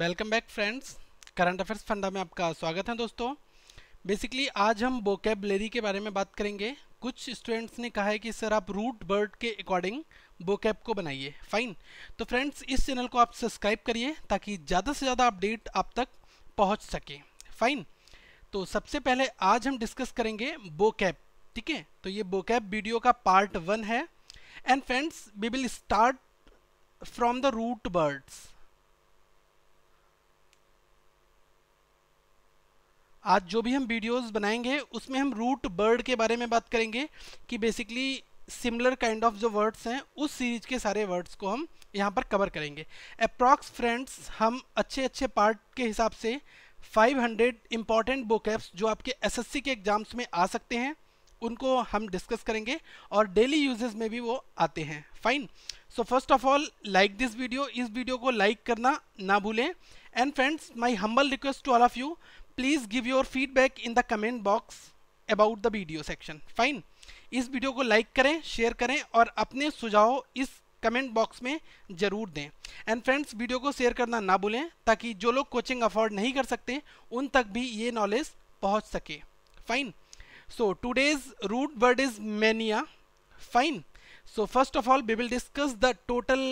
Welcome back friends current affairs funda में आपका स्वागत है दोस्तों बेसिकली आज हम बोकेबलेरी के बारे में बात करेंगे कुछ स्टूडेंट्स ने कहा है कि सर आप रूट बर्ड के अकॉर्डिंग बोकेब को बनाइए फाइन तो फ्रेंड्स इस चैनल को आप सब्सक्राइब करिए ताकि ज़्यादा से ज़्यादा अपडेट आप तक पहुँच सके फाइन तो सबसे पहले आज हम डिस्कस करेंगे बोकेब ठीक है तो ये बोकेब वीडियो का पार्ट वन है and friends we will start from the root words आज जो भी हम वीडियोस बनाएंगे उसमें हम रूट बर्ड के बारे में बात करेंगे कि बेसिकली सिमिलर काइंड ऑफ जो वर्ड्स हैं उस सीरीज के सारे वर्ड्स को हम यहाँ पर कवर करेंगे अप्रॉक्स फ्रेंड्स हम अच्छे अच्छे पार्ट के हिसाब से 500 हंड्रेड इंपॉर्टेंट एप्स जो आपके एसएससी के एग्जाम्स में आ सकते हैं उनको हम डिस्कस करेंगे और डेली यूजेस में भी वो आते हैं fine so first of all like this video इस वीडियो को लाइक करना ना भूलें and friends my humble request to all of you please give your feedback in the comment box about the video section fine इस video को like करें share करें और अपने सुझाव इस कमेंट बॉक्स में ज़रूर दें एंड फ्रेंड्स वीडियो को शेयर करना ना भूलें ताकि जो लोग कोचिंग अफोर्ड नहीं कर सकते उन तक भी ये नॉलेज पहुंच सके fine so today's root word is mania fine so first of all we will discuss the total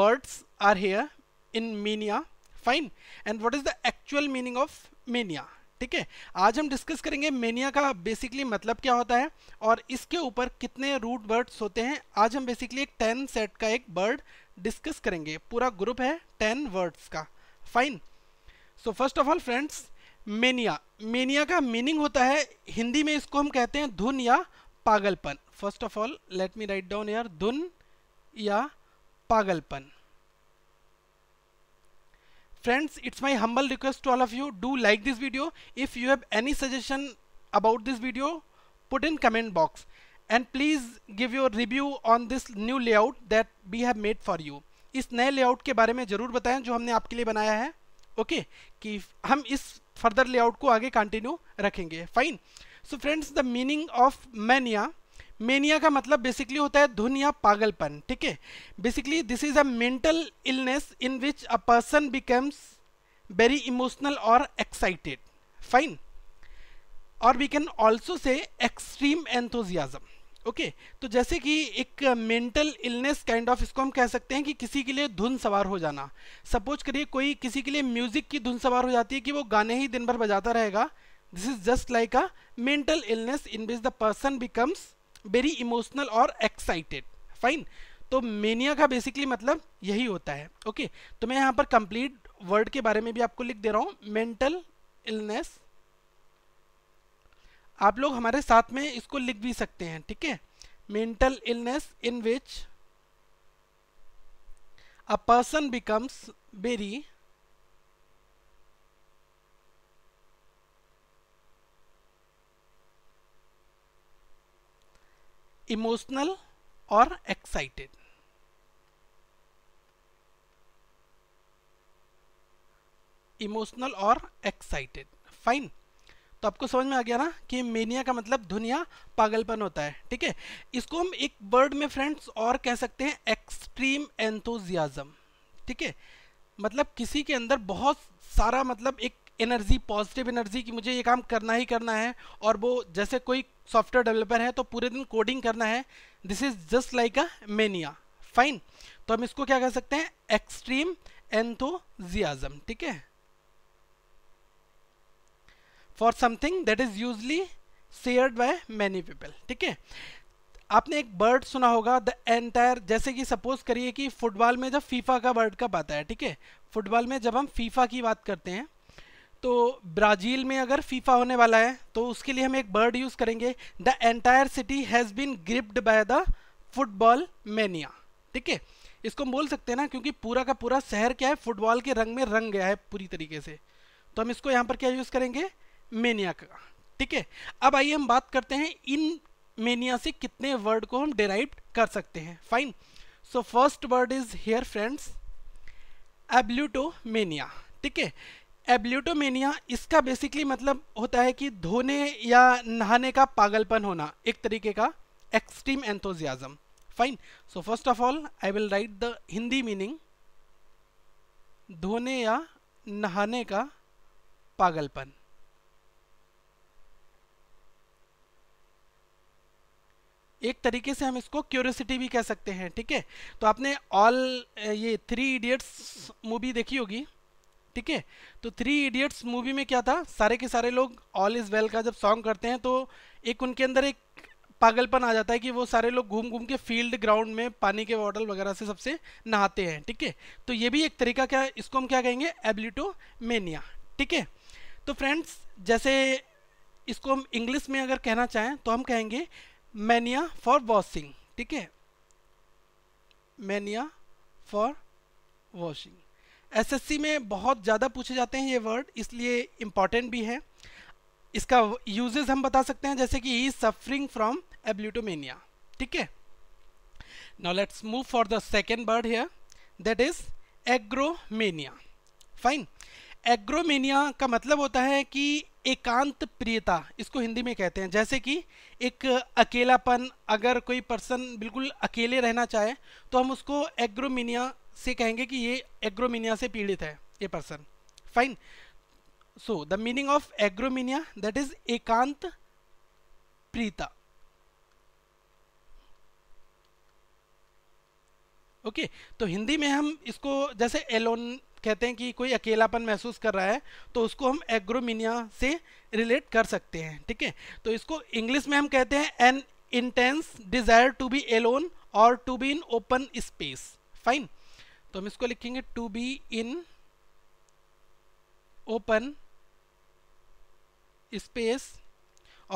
words are here in mania fine and what is the actual meaning of mania ठीक है आज हम discuss करेंगे mania का basically मतलब क्या होता है और इसके ऊपर कितने रूट वर्ड्स होते हैं आज हम बेसिकली एक टेन सेट का एक वर्ड डिस्कस करेंगे पूरा ग्रुप है टेन वर्ड्स का fine so first of all friends mania mania का मीनिंग होता है हिंदी में इसको हम कहते हैं धुन या पागलपन first of all let me write down यार धुन या पागलपन friends it's my humble request to all of you do like this video if you have any suggestion about this video put in comment box and please give your review on this new layout that we have made for you इस नए layout के बारे में ज़रूर बताएं जो हमने आपके लिए बनाया है ओके okay, कि हम इस फर्दर लेआउट को आगे कंटिन्यू रखेंगे fine so friends the meaning of mania mania का मतलब बेसिकली होता है धुन या पागलपन ठीक है basically this is a mental illness in which a person becomes very emotional और एक्साइटेड फाइन और we can also say extreme enthusiasm okay तो जैसे कि एक मेंटल इलनेस काइंड ऑफ इसको हम कह सकते हैं कि किसी के लिए धुन सवार हो जाना सपोज करिए कोई किसी के लिए म्यूजिक की धुन सवार हो जाती है कि वो गाने ही दिन भर बजाता रहेगा this is just like a mental illness in which the person becomes very emotional और एक्साइटेड फाइन तो मेनिया का बेसिकली मतलब यही होता है ओके okay? तो मैं यहाँ पर कंप्लीट वर्ड के बारे में भी आपको लिख दे रहा हूँ मेंटल इलनेस आप लोग हमारे साथ में इसको लिख भी सकते हैं ठीक है mental illness in which a person becomes very emotional और एक्साइटेड इमोशनल और एक्साइटेड फाइन तो आपको समझ में आ गया ना कि मेनिया का मतलब दुनिया पागलपन होता है ठीक है इसको हम एक वर्ड में फ्रेंड्स और कह सकते हैं एक्सट्रीम एंथोजियाजम ठीक है मतलब किसी के अंदर बहुत सारा मतलब एक एनर्जी पॉजिटिव एनर्जी कि मुझे ये काम करना ही करना है और वो जैसे कोई सॉफ्टवेयर डेवलपर है तो पूरे दिन कोडिंग करना है this is just like a mania fine तो हम इसको क्या कह सकते हैं एक्सट्रीम एंथोजियाजम ठीक है for something that is usually shared by many people ठीक है आपने एक बर्ड सुना होगा द एंटायर जैसे कि सपोज करिए कि फुटबॉल में जब फीफा का वर्ल्ड कप आता है ठीक है फुटबॉल में जब हम फीफा की बात करते हैं तो ब्राज़ील में अगर फीफा होने वाला है तो उसके लिए हम एक बर्ड यूज़ करेंगे the entire city has been gripped by the football mania ठीक है इसको हम बोल सकते हैं ना क्योंकि पूरा का पूरा शहर क्या है फुटबॉल के रंग में रंग गया है पूरी तरीके से तो हम इसको यहाँ पर क्या यूज़ करेंगे मेनिया का ठीक है अब आइए हम बात करते हैं इन मेनिया से कितने वर्ड को हम डेराइव कर सकते हैं fine so first word is here friends mania ठीक है एब्ल्यूटोमेनिया इसका बेसिकली मतलब होता है कि धोने या नहाने का पागलपन होना एक तरीके का extreme enthusiasm fine so first of all I will write the Hindi meaning धोने या नहाने का पागलपन एक तरीके से हम इसको क्यूरियोसिटी भी कह सकते हैं ठीक है तो आपने ऑल ये थ्री इडियट्स मूवी देखी होगी ठीक है तो थ्री इडियट्स मूवी में क्या था सारे के सारे लोग ऑल इज़ वेल का जब सॉन्ग करते हैं तो एक उनके अंदर एक पागलपन आ जाता है कि वो सारे लोग घूम घूम के फील्ड ग्राउंड में पानी के बॉटल वगैरह से सबसे नहाते हैं ठीक है तो ये भी एक तरीका क्या है इसको हम क्या कहेंगे एबलिटोमेनिया ठीक है तो फ्रेंड्स जैसे इसको हम इंग्लिश में अगर कहना चाहें तो हम कहेंगे मैनिया फॉर वॉशिंग ठीक है मैनिया फॉर वॉशिंग एसएससी में बहुत ज़्यादा पूछे जाते हैं ये वर्ड इसलिए इम्पॉर्टेंट भी है इसका यूजेस हम बता सकते हैं जैसे कि ही सफरिंग फ्रॉम एब्ल्यूटोमेनिया ठीक है now let's move for the second word here that is agromania fine agromania का मतलब होता है कि एकांत प्रियता इसको हिंदी में कहते हैं जैसे कि एक अकेलापन अगर कोई पर्सन बिल्कुल अकेले रहना चाहे तो हम उसको एग्रोमेनिया से कहेंगे कि ये एग्रोमिनिया से पीड़ित है ये person fine so the meaning of agromania that is एकांत प्रीता ओके okay, तो हिंदी में हम इसको जैसे एलोन कहते हैं कि कोई अकेलापन महसूस कर रहा है तो उसको हम एग्रोमिनिया से रिलेट कर सकते हैं ठीक है तो इसको इंग्लिश में हम कहते हैं an intense desire to be alone और to be in open space fine तो हम इसको लिखेंगे to be in open space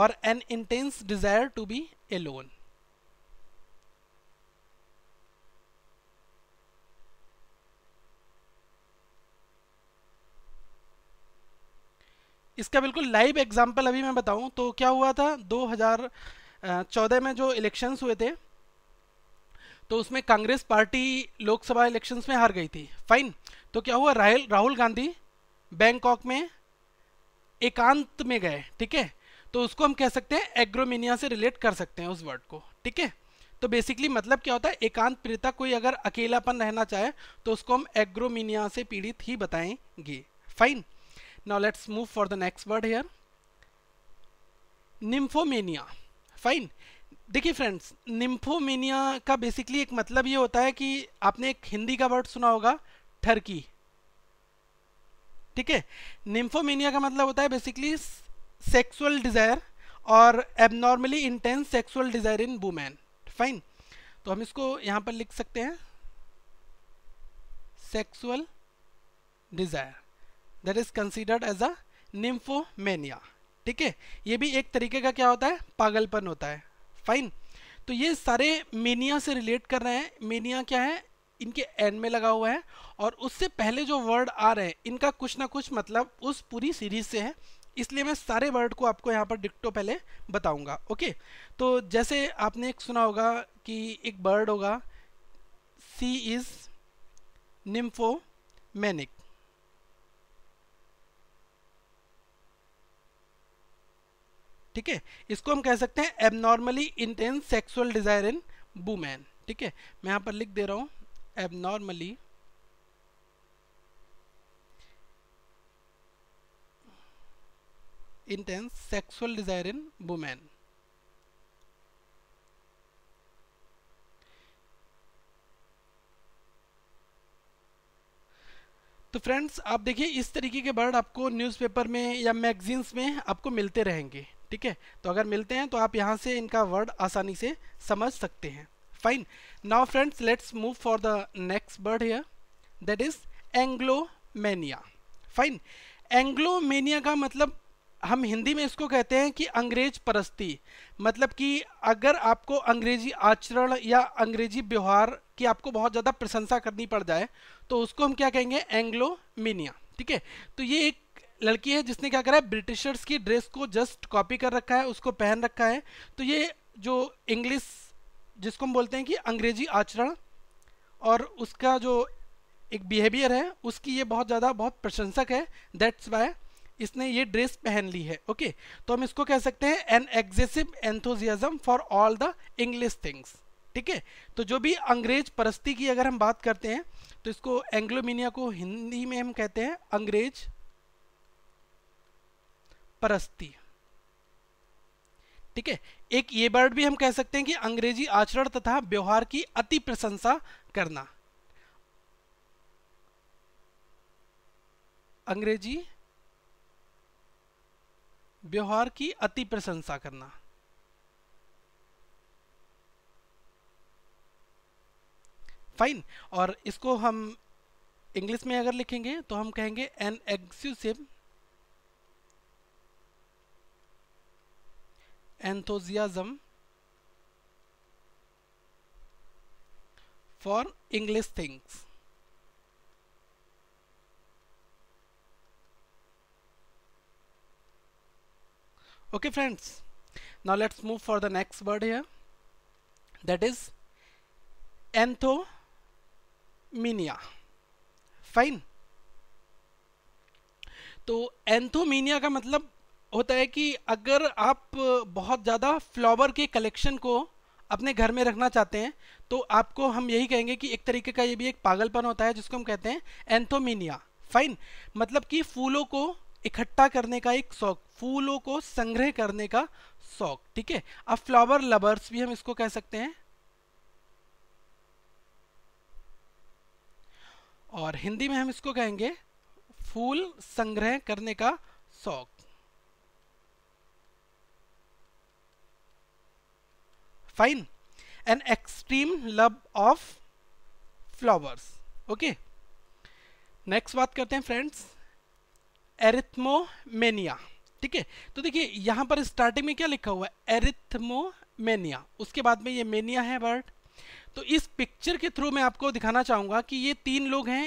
और an intense desire to be alone इसका बिल्कुल लाइव एग्जांपल अभी मैं बताऊं तो क्या हुआ था 2014 में जो इलेक्शंस हुए थे तो उसमें कांग्रेस पार्टी लोकसभा इलेक्शंस में हार गई थी फाइन तो क्या हुआ राहुल राहुल गांधी बैंकॉक में एकांत में गए ठीक है तो उसको हम कह सकते हैं एग्रोमिनिया से रिलेट कर सकते हैं उस वर्ड को ठीक है तो बेसिकली मतलब क्या होता है एकांत प्रियता कोई अगर अकेलापन रहना चाहे तो उसको हम एग्रोमिनिया से पीड़ित ही बताएंगे fine now let's move for the next word here nymphomania fine देखिए फ्रेंड्स निम्फोमिनिया का बेसिकली एक मतलब ये होता है कि आपने एक हिंदी का वर्ड सुना होगा ठरकी ठीक है निम्फोमिनिया का मतलब होता है बेसिकली सेक्सुअल डिज़ायर और abnormally intense sexual desire in women fine तो हम इसको यहाँ पर लिख सकते हैं sexual desire that is considered as a nymphomania ठीक है ये भी एक तरीके का क्या होता है पागलपन होता है फाइन तो ये सारे मेनिया से रिलेट कर रहे हैं मेनिया क्या है इनके एंड में लगा हुआ है और उससे पहले जो वर्ड आ रहे हैं इनका कुछ ना कुछ मतलब उस पूरी सीरीज से है इसलिए मैं सारे वर्ड को आपको यहाँ पर डिक्टो पहले बताऊँगा ओके तो जैसे आपने एक सुना होगा कि एक बर्ड होगा सी इज़ निम्फो मैनिक ठीक है इसको हम कह सकते हैं abnormally intense sexual desire in women ठीक है मैं यहाँ पर लिख दे रहा हूँ abnormally intense sexual desire in women तो फ्रेंड्स आप देखिए इस तरीके के वर्ड आपको न्यूज़पेपर में या मैगजीन्स में आपको मिलते रहेंगे ठीक है तो अगर मिलते हैं तो आप यहाँ से इनका वर्ड आसानी से समझ सकते हैं fine now friends let's move for the next word here that is anglomania fine anglomania का मतलब हम हिंदी में इसको कहते हैं कि अंग्रेज परस्ती मतलब कि अगर आपको अंग्रेजी आचरण या अंग्रेजी व्यवहार की आपको बहुत ज़्यादा प्रशंसा करनी पड़ जाए तो उसको हम क्या कहेंगे एंग्लोमेनिया ठीक है तो ये एक लड़की है जिसने क्या करा है ब्रिटिशर्स की ड्रेस को जस्ट कॉपी कर रखा है उसको पहन रखा है तो ये जो इंग्लिश जिसको हम बोलते हैं कि अंग्रेजी आचरण और उसका जो एक बिहेवियर है उसकी ये बहुत ज़्यादा बहुत प्रशंसक है दैट्स वाई इसने ये ड्रेस पहन ली है ओके तो हम इसको कह सकते हैं an excessive enthusiasm for all the English things ठीक है तो जो भी अंग्रेज परस्ती की अगर हम बात करते हैं तो इसको एंग्लोमीनिया को हिंदी में हम कहते हैं अंग्रेज परस्ती ठीक है एक ये वर्ड भी हम कह सकते हैं कि अंग्रेजी आचरण तथा व्यवहार की अति प्रशंसा करना अंग्रेजी व्यवहार की अति प्रशंसा करना फाइन और इसको हम इंग्लिश में अगर लिखेंगे तो हम कहेंगे an excessive enthusiasm for English things. Okay friends, now let's move for the next word here that is entho anthomania fine तो एंथोमीनिया का मतलब होता है कि अगर आप बहुत ज़्यादा फ्लावर के कलेक्शन को अपने घर में रखना चाहते हैं तो आपको हम यही कहेंगे कि एक तरीके का ये भी एक पागलपन होता है जिसको हम कहते हैं एंथोमिनिया फाइन मतलब कि फूलों को इकट्ठा करने का एक शौक फूलों को संग्रह करने का शौक ठीक है अब फ्लावर लवर्स भी हम इसको कह सकते हैं और हिंदी में हम इसको कहेंगे फूल संग्रह करने का शौक fine an extreme love of flowers okay next बात करते हैं फ्रेंड्स एरिथमोमेनिया ठीक है तो देखिए यहां पर स्टार्टिंग में क्या लिखा हुआ है एरिथमोमेनिया उसके बाद में ये मेनिया है वर्ड तो इस पिक्चर के थ्रू मैं आपको दिखाना चाहूंगा कि ये तीन लोग हैं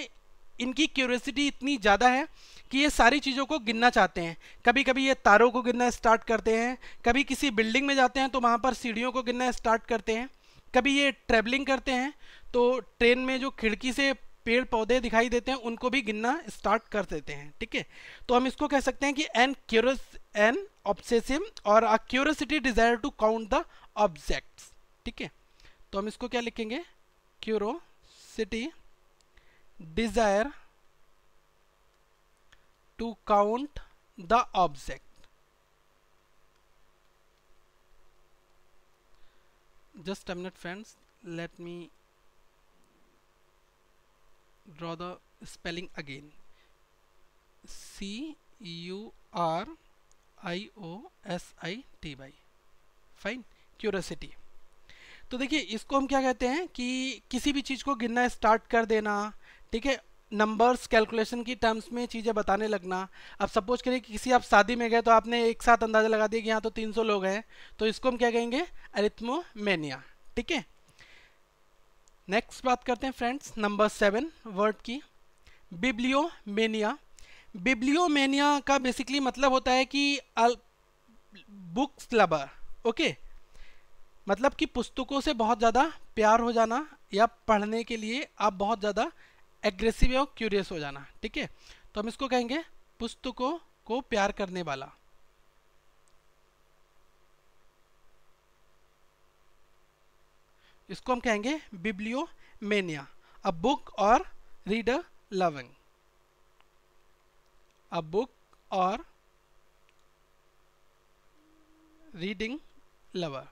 इनकी क्यूरियसिटी इतनी ज़्यादा है कि ये सारी चीज़ों को गिनना चाहते हैं कभी कभी ये तारों को गिनना स्टार्ट करते हैं कभी किसी बिल्डिंग में जाते हैं तो वहाँ पर सीढ़ियों को गिनना स्टार्ट करते हैं कभी ये ट्रैवलिंग करते हैं तो ट्रेन में जो खिड़की से पेड़ पौधे दिखाई देते हैं उनको भी गिनना स्टार्ट कर देते हैं ठीक है तो हम इसको कह सकते हैं कि एन क्यूरस एन ऑब्सेसिव और a curiosity desire to count the objects ठीक है तो हम इसको क्या लिखेंगे curiosity desire to count the object. Just a minute friends, let me draw the spelling again. C U R I O S I T Y fine curiosity तो देखिए इसको हम क्या कहते हैं कि किसी भी चीज़ को गिनना स्टार्ट कर देना ठीक है नंबर्स कैलकुलेशन की टर्म्स में चीज़ें बताने लगना अब सपोज करिए कि किसी आप शादी में गए तो आपने एक साथ अंदाज़ा लगा दिया कि यहाँ तो 300 लोग हैं तो इसको हम क्या कहेंगे अरिथमोमेनिया ठीक है नेक्स्ट बात करते हैं फ्रेंड्स नंबर सेवन वर्ड की बिब्लियोमेनिया बिब्लियोमेनिया का बेसिकली मतलब होता है कि बुक्स लबर ओके मतलब कि पुस्तकों से बहुत ज़्यादा प्यार हो जाना या पढ़ने के लिए आप बहुत ज़्यादा एग्रेसिव या क्यूरियस हो जाना ठीक है तो हम इसको कहेंगे पुस्तकों को प्यार करने वाला इसको हम कहेंगे बिब्लियो मेनिया अ बुक और रीडर लविंग अ बुक और रीडिंग लवर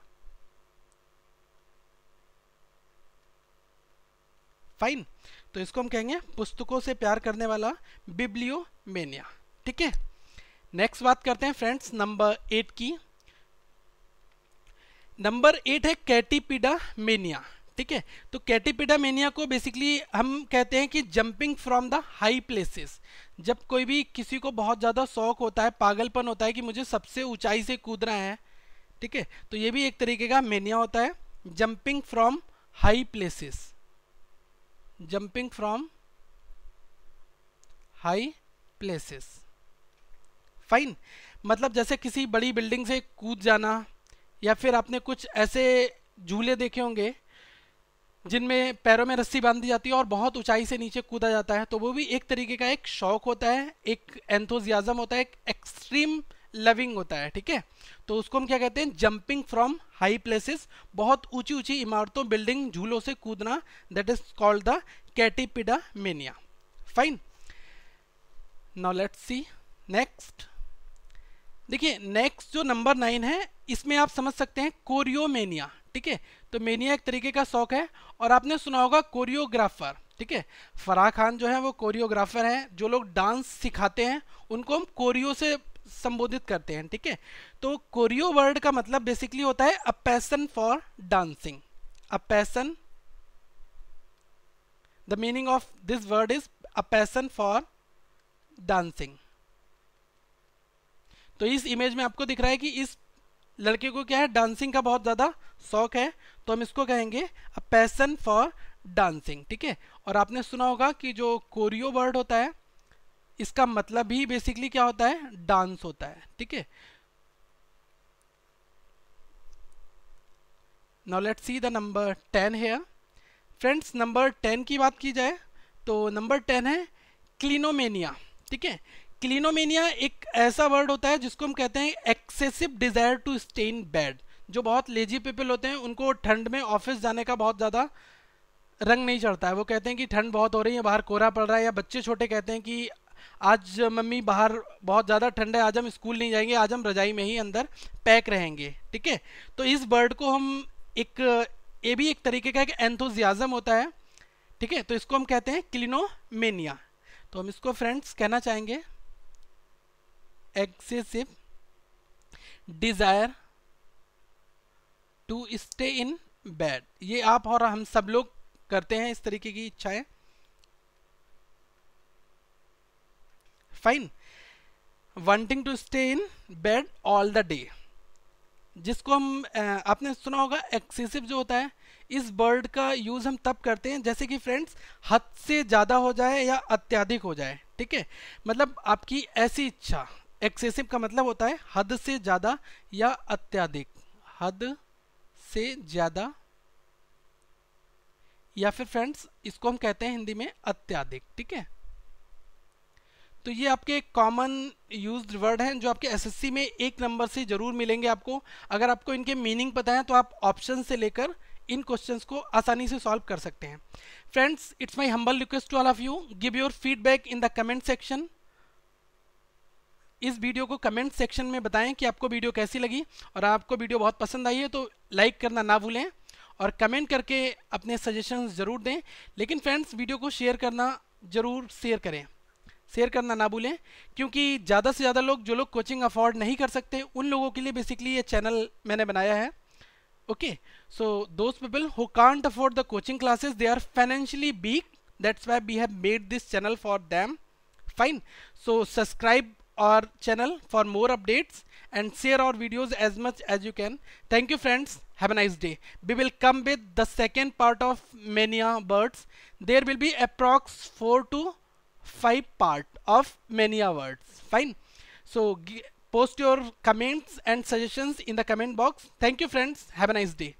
फाइन तो इसको हम कहेंगे पुस्तकों से प्यार करने वाला बिब्लियोमेनिया ठीक है नेक्स्ट बात करते हैं फ्रेंड्स नंबर एट की नंबर एट है कैटीपीडा मेनिया ठीक है तो कैटीपीडा मेनिया को बेसिकली हम कहते हैं कि jumping from the high places जब कोई भी किसी को बहुत ज़्यादा शौक होता है पागलपन होता है कि मुझे सबसे ऊंचाई से कूदना है ठीक है तो ये भी एक तरीके का मेनिया होता है jumping from high places jumping from high places fine मतलब जैसे किसी बड़ी बिल्डिंग से कूद जाना या फिर आपने कुछ ऐसे झूले देखे होंगे जिनमें पैरों में रस्सी बांध दी जाती है और बहुत ऊंचाई से नीचे कूदा जाता है तो वो भी एक तरीके का एक शौक होता है एक एंथोजियाज़म होता है एक एक्सट्रीम एक लविंग होता है ठीक है तो उसको हम क्या कहते हैं जंपिंग फ्रॉम हाई प्लेसेस बहुत ऊंची ऊंची इमारतों बिल्डिंग झूलों से कूदना that is called the katapedamania fine now let's see next देखिए नेक्स्ट जो नंबर नाइन है इसमें आप समझ सकते हैं कोरियोमेनिया ठीक है तो मेनिया एक तरीके का शौक है और आपने सुना होगा कोरियोग्राफर ठीक है फराह खान जो है वो कोरियोग्राफर हैं जो लोग डांस सिखाते हैं उनको हम कोरियो से संबोधित करते हैं ठीक है तो कोरियो वर्ड का मतलब बेसिकली होता है a passion for dancing a passion the meaning of this word is a passion for dancing तो इस इमेज में आपको दिख रहा है कि इस लड़के को क्या है डांसिंग का बहुत ज़्यादा शौक है तो हम इसको कहेंगे अ पैसन फॉर डांसिंग ठीक है और आपने सुना होगा कि जो कोरियो वर्ड होता है इसका मतलब ही बेसिकली क्या होता है डांस होता है ठीक है now let see the number ten here friends number ten की बात की जाए तो नंबर टेन है क्लिनोमेनिया ठीक है क्लिनोमेनिया एक ऐसा वर्ड होता है जिसको हम कहते हैं excessive desire to stay in bed जो बहुत लेजी पीपल होते हैं उनको ठंड में ऑफिस जाने का बहुत ज़्यादा रंग नहीं चढ़ता है वो कहते हैं कि ठंड बहुत हो रही है बाहर कोहरा पड़ रहा है या बच्चे छोटे कहते हैं कि आज मम्मी बाहर बहुत ज़्यादा ठंड है आज हम स्कूल नहीं जाएंगे आज हम रजाई में ही अंदर पैक रहेंगे ठीक है तो इस वर्ड को हम एक ये भी एक तरीके का एक एंथोजियाज़म होता है ठीक है तो इसको हम कहते हैं क्लिनोमेनिया तो हम इसको फ्रेंड्स कहना चाहेंगे excessive desire to stay in bed ये आप और हम सब लोग करते हैं इस तरीके की इच्छाएं fine wanting to stay in bed all the day जिसको हम आपने सुना होगा एक्सेसिव जो होता है इस वर्ड का यूज़ हम तब करते हैं जैसे कि फ्रेंड्स हद से ज़्यादा हो जाए या अत्याधिक हो जाए ठीक है मतलब आपकी ऐसी इच्छा एक्सेसिव का मतलब होता है हद से ज़्यादा या अत्याधिक हद से ज़्यादा या फिर फ्रेंड्स इसको हम कहते हैं हिंदी में अत्याधिक ठीक है तो ये आपके कॉमन यूज वर्ड हैं जो आपके एसएससी में एक नंबर से जरूर मिलेंगे आपको अगर आपको इनके मीनिंग पता है तो आप ऑप्शन से लेकर इन क्वेश्चंस को आसानी से सॉल्व कर सकते हैं friends it's my humble request to all of you give your feedback in the comment section इस वीडियो को कमेंट सेक्शन में बताएं कि आपको वीडियो कैसी लगी और आपको वीडियो बहुत पसंद आई है तो लाइक करना ना भूलें और कमेंट करके अपने सजेशन ज़रूर दें लेकिन फ्रेंड्स वीडियो को शेयर करना ज़रूर शेयर करें शेयर करना ना भूलें क्योंकि ज़्यादा से ज़्यादा लोग जो लोग कोचिंग अफोर्ड नहीं कर सकते उन लोगों के लिए बेसिकली ये चैनल मैंने बनाया है okay so those people who can't afford the coaching classes they are financially weak that's why we have made this channel for them fine so subscribe our channel for more updates and share our videos as much as you can thank you friends have a nice day we will come with the second part of mania words there will be approx four to five part of many awards fine so post your comments and suggestions in the comment box thank you friends have a nice day